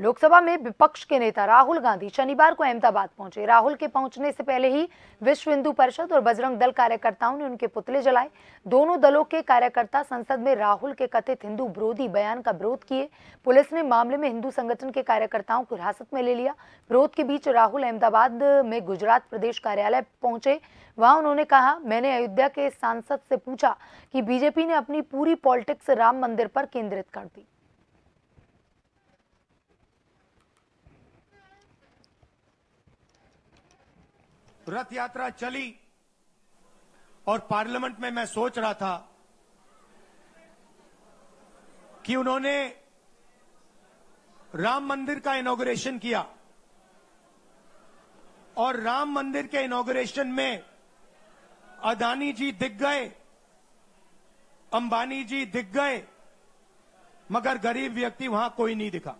लोकसभा में विपक्ष के नेता राहुल गांधी शनिवार को अहमदाबाद पहुंचे राहुल के पहुंचने से पहले ही विश्व हिंदू परिषद और बजरंग दल कार्यकर्ताओं ने उनके पुतले जलाए दोनों दलों के कार्यकर्ता संसद में राहुल के कथित हिंदू विरोधी बयान का विरोध किए पुलिस ने मामले में हिंदू संगठन के कार्यकर्ताओं को हिरासत में ले लिया विरोध के बीच राहुल अहमदाबाद में गुजरात प्रदेश कार्यालय पहुंचे वहां उन्होंने कहा मैंने अयोध्या के सांसद से पूछा की बीजेपी ने अपनी पूरी पॉलिटिक्स राम मंदिर पर केंद्रित कर दी रथ यात्रा चली और पार्लियामेंट में मैं सोच रहा था कि उन्होंने राम मंदिर का इनोग्रेशन किया और राम मंदिर के इनोग्रेशन में अदानी जी दिख गए अंबानी जी दिख गए मगर गरीब व्यक्ति वहां कोई नहीं दिखा